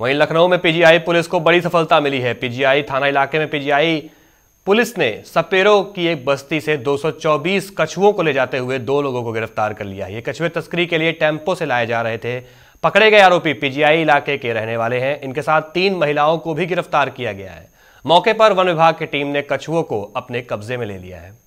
वहीं लखनऊ में PGI police को बड़ी सफलता मिली है पीजीआई थाना इलाके में पीजीआई पुलिस ने सपेरो की एक बस्ती से 224 कछुओं को ले जाते हुए दो लोगों को गिरफ्तार कर लिया ये कछुए तस्करी के लिए टेम्पो से लाए जा रहे थे पकड़े गए आरोपी पीजीआई इलाके के रहने वाले हैं इनके साथ तीन महिलाओं को भी गिरफ्तार किया गया है मौके पर वन विभाग की टीम ने कछुओं को अपने कब्जे में ले लिया है